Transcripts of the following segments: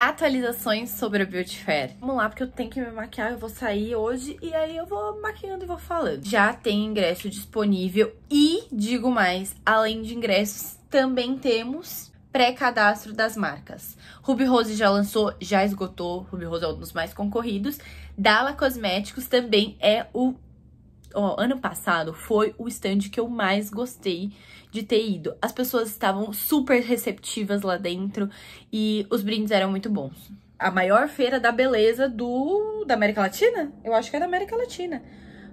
atualizações sobre a Beauty Fair. Vamos lá, porque eu tenho que me maquiar, eu vou sair hoje e aí eu vou maquiando e vou falando. Já tem ingresso disponível e, digo mais, além de ingressos, também temos pré-cadastro das marcas. Ruby Rose já lançou, já esgotou, Ruby Rose é um dos mais concorridos. Dala Cosméticos também é o ó, ano passado foi o stand que eu mais gostei de ter ido. As pessoas estavam super receptivas lá dentro e os brindes eram muito bons. A maior feira da beleza do da América Latina? Eu acho que é da América Latina.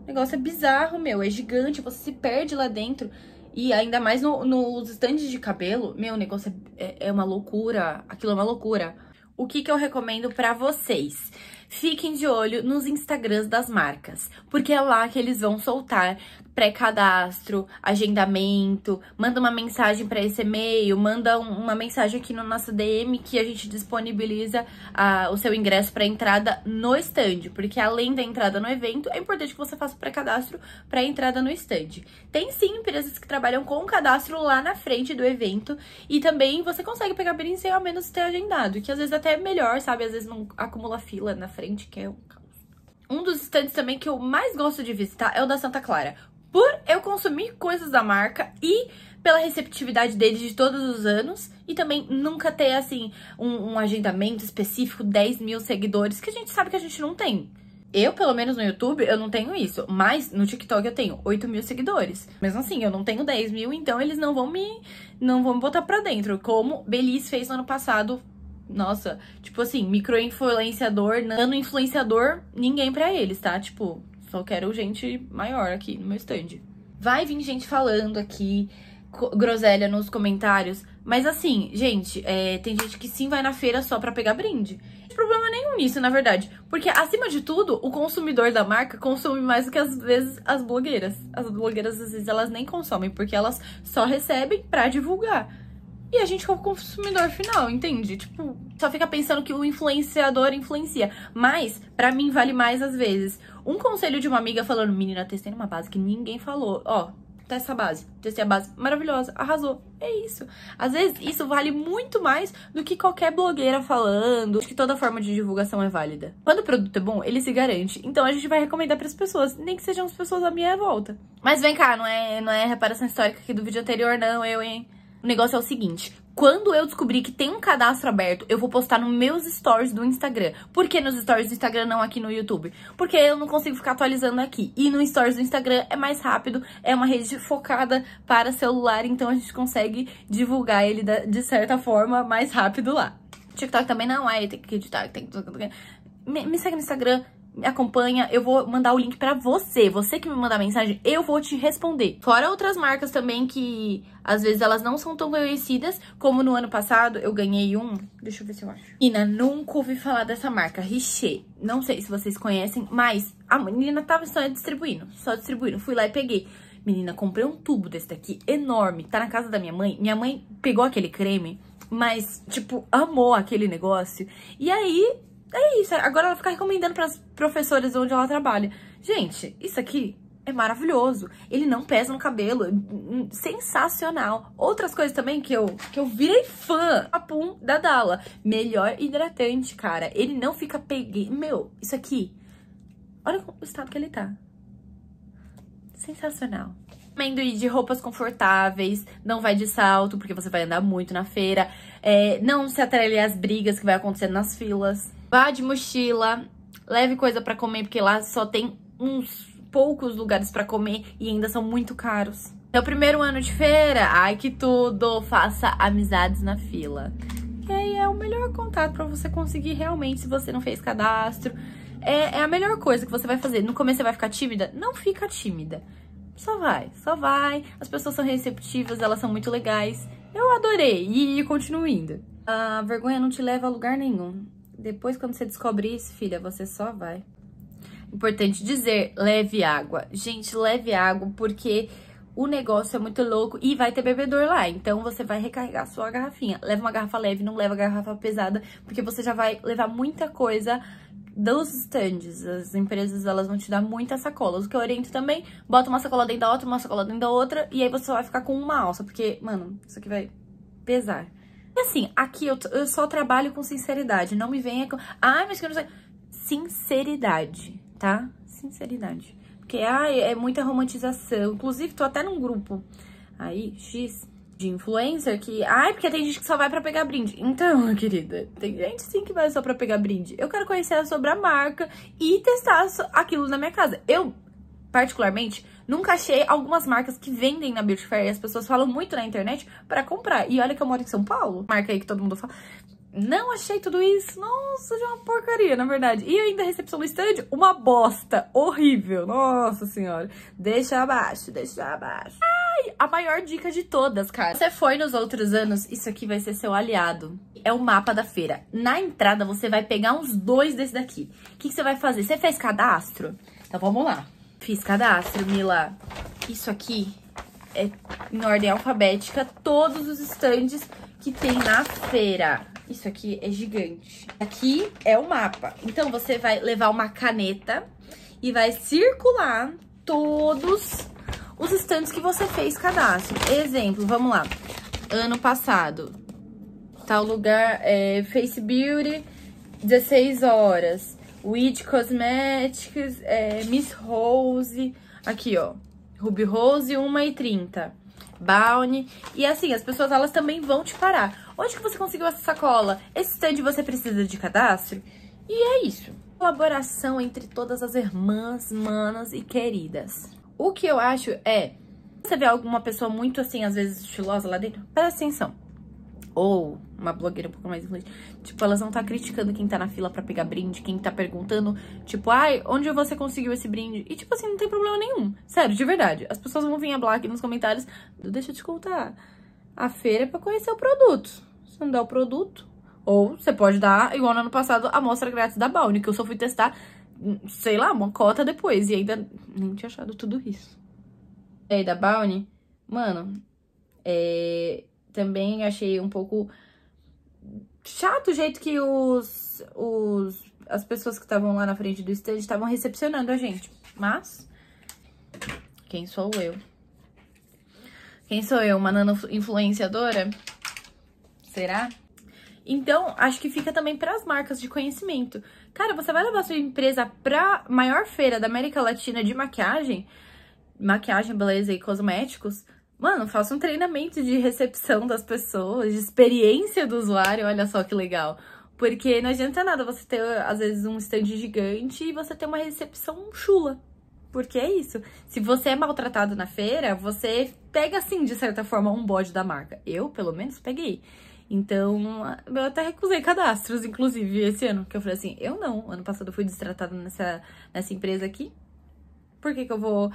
O negócio é bizarro, meu, é gigante, você se perde lá dentro. E ainda mais no, nos estandes de cabelo, meu, o negócio é, é, é, uma loucura. Aquilo é uma loucura. O que, que eu recomendo para vocês? fiquem de olho nos Instagrams das marcas, porque é lá que eles vão soltar pré-cadastro, agendamento, manda uma mensagem para esse e-mail, manda um, uma mensagem aqui no nosso DM que a gente disponibiliza ah, o seu ingresso para entrada no stand, porque além da entrada no evento, é importante que você faça o pré-cadastro para entrada no stand. Tem sim empresas que trabalham com o cadastro lá na frente do evento e também você consegue pegar bilhete sem ao menos ter agendado, que às vezes é até é melhor, sabe? Às vezes não acumula fila na frente, que é um um dos estandes também que eu mais gosto de visitar é o da Santa Clara por eu consumir coisas da marca e pela receptividade deles de todos os anos e também nunca ter, assim, um, um agendamento específico, 10 mil seguidores, que a gente sabe que a gente não tem. Eu, pelo menos no YouTube, eu não tenho isso. Mas no TikTok eu tenho 8 mil seguidores. Mesmo assim, eu não tenho 10 mil, então eles não vão me. não vão me botar pra dentro. Como Belis fez no ano passado. Nossa, tipo assim, micro-influenciador, nano-influenciador, ninguém pra eles, tá? Tipo, só quero gente maior aqui no meu stand. Vai vir gente falando aqui, groselha nos comentários. Mas assim, gente, é, tem gente que sim vai na feira só pra pegar brinde. Não tem problema nenhum nisso, na verdade. Porque, acima de tudo, o consumidor da marca consome mais do que, às vezes, as blogueiras. As blogueiras, às vezes, elas nem consomem, porque elas só recebem pra divulgar. E a gente como consumidor final, entende? Tipo, só fica pensando que o influenciador influencia. Mas, para mim, vale mais às vezes um conselho de uma amiga falando, menina, testei numa base que ninguém falou. Ó, testa essa base. Testei a base maravilhosa, arrasou. É isso. Às vezes isso vale muito mais do que qualquer blogueira falando. Acho que toda forma de divulgação é válida. Quando o produto é bom, ele se garante. Então a gente vai recomendar para as pessoas, nem que sejam as pessoas à minha volta. Mas vem cá, não é, não é reparação histórica aqui do vídeo anterior não, eu hein. O negócio é o seguinte, quando eu descobrir que tem um cadastro aberto, eu vou postar nos meus stories do Instagram. Por que nos stories do Instagram, não aqui no YouTube? Porque eu não consigo ficar atualizando aqui. E no stories do Instagram é mais rápido, é uma rede focada para celular, então a gente consegue divulgar ele de certa forma mais rápido lá. TikTok também não é, tem que editar, tem que... me segue no Instagram, me acompanha, eu vou mandar o link para você. Você que me mandar mensagem, eu vou te responder. Fora outras marcas também que às vezes elas não são tão conhecidas, como no ano passado eu ganhei um, deixa eu ver se eu acho. Ina, nunca ouvi falar dessa marca, Richer. Não sei se vocês conhecem, mas a menina tava só distribuindo, só distribuindo. Fui lá e peguei. Menina, comprei um tubo desse daqui, enorme, tá na casa da minha mãe. Minha mãe pegou aquele creme, mas, tipo, amou aquele negócio. E aí, é isso. É, agora ela fica recomendando para as professoras onde ela trabalha. Gente, isso aqui é maravilhoso. Ele não pesa no cabelo. É hum, sensacional. Outras coisas também que eu, que eu virei fã. Papum da Dala. Melhor hidratante, cara. Ele não fica peguei Meu, isso aqui. Olha o estado que ele tá. Sensacional. Recomendo ir de roupas confortáveis, não vai de salto, porque você vai andar muito na feira. É, não se atrele às brigas que vai acontecer nas filas. Vá de mochila, leve coisa pra comer, porque lá só tem uns poucos lugares pra comer e ainda são muito caros. É o primeiro ano de feira, ai que tudo, faça amizades na fila. Que aí é o melhor contato pra você conseguir realmente, se você não fez cadastro, é, é a melhor coisa que você vai fazer. No começo você vai ficar tímida? Não fica tímida só vai, só vai. As pessoas são receptivas, elas são muito legais. Eu adorei e continuo indo. A vergonha não te leva a lugar nenhum. Depois, quando você descobre isso, filha, você só vai. Importante dizer, leve água. Gente, leve água, porque o negócio é muito louco e vai ter bebedor lá. Então, você vai recarregar sua garrafinha. Leva uma garrafa leve, não leva garrafa pesada, porque você já vai levar muita coisa dos stands. As empresas, elas vão te dar muitas sacolas. O que eu oriento também, bota uma sacola dentro da outra, uma sacola dentro da outra, e aí você só vai ficar com uma alça, porque, mano, isso aqui vai pesar. E assim, aqui eu, eu só trabalho com sinceridade, não me venha com... Ai, mas que eu não sei... Sinceridade, tá? Sinceridade. Porque, ai, é muita romantização. Inclusive, tô até num grupo aí, X, de influencer que, ai, porque tem gente que só vai para pegar brinde. Então, querida, tem gente sim que vai só para pegar brinde. Eu quero conhecer sobre a marca e testar aquilo na minha casa. Eu particularmente nunca achei algumas marcas que vendem na Beauty Fair e as pessoas falam muito na internet para comprar. E olha que eu moro em São Paulo, marca aí que todo mundo fala. Não achei tudo isso. Nossa, de é uma porcaria, na verdade. E ainda a recepção no stand, uma bosta horrível. Nossa senhora. Deixa abaixo, deixa abaixo. Ah! a maior dica de todas, cara. Você foi nos outros anos, isso aqui vai ser seu aliado. É o mapa da feira. Na entrada, você vai pegar uns dois desse daqui. O que, que você vai fazer? Você fez cadastro? Então, vamos lá. Fiz cadastro, Mila. Isso aqui é em ordem alfabética todos os estandes que tem na feira. Isso aqui é gigante. Aqui é o mapa. Então, você vai levar uma caneta e vai circular todos os estantes que você fez cadastro. Exemplo, vamos lá. Ano passado, tal lugar, é, Face Beauty, 16 horas. Weed Cosmetics, é, Miss Rose, aqui ó, Ruby Rose, 1h30. Bounty. E assim, as pessoas elas também vão te parar. Onde que você conseguiu essa sacola? Esse stand você precisa de cadastro? E é isso. Colaboração entre todas as irmãs, manas e queridas. O que eu acho é, você vê alguma pessoa muito assim, às vezes estilosa lá dentro, presta atenção. Ou uma blogueira um pouco mais influente. Tipo, elas vão estar tá criticando quem tá na fila para pegar brinde, quem tá perguntando, tipo, ai, onde você conseguiu esse brinde? E tipo assim, não tem problema nenhum. Sério, de verdade. As pessoas vão vir blá aqui nos comentários. Deixa eu te contar. A feira é pra conhecer o produto. Se não der o produto, ou você pode dar, igual no ano passado, a amostra grátis da Bounty, que eu só fui testar sei lá, uma cota depois. E ainda nem tinha achado tudo isso. E aí, da Bounty, mano, é, também achei um pouco chato o jeito que os, os as pessoas que estavam lá na frente do stand estavam recepcionando a gente. Mas, quem sou eu? Quem sou eu? Uma nano influenciadora? Será? Então, acho que fica também para as marcas de conhecimento. Cara, você vai levar sua empresa para maior feira da América Latina de maquiagem, maquiagem, beleza e cosméticos. Mano, faça um treinamento de recepção das pessoas, de experiência do usuário, olha só que legal. Porque não adianta nada você ter, às vezes, um stand gigante e você ter uma recepção chula. Porque é isso. Se você é maltratado na feira, você pega, assim, de certa forma, um bode da marca. Eu, pelo menos, peguei. Então, eu até recusei cadastros, inclusive, esse ano. Porque eu falei assim, eu não. Ano passado eu fui destratada nessa, nessa empresa aqui. Por que que eu vou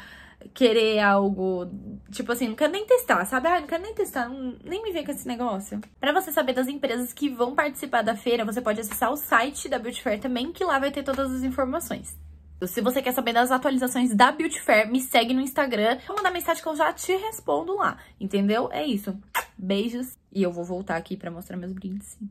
querer algo, tipo assim, não quero nem testar, sabe? Ah, não quero nem testar, não, nem me ver com esse negócio. Pra você saber das empresas que vão participar da feira, você pode acessar o site da Beauty Fair também, que lá vai ter todas as informações. Então, se você quer saber das atualizações da Beauty Fair, me segue no Instagram. Vou mandar mensagem que eu já te respondo lá, entendeu? É isso. Beijos. E eu vou voltar aqui para mostrar meus brindes, sim.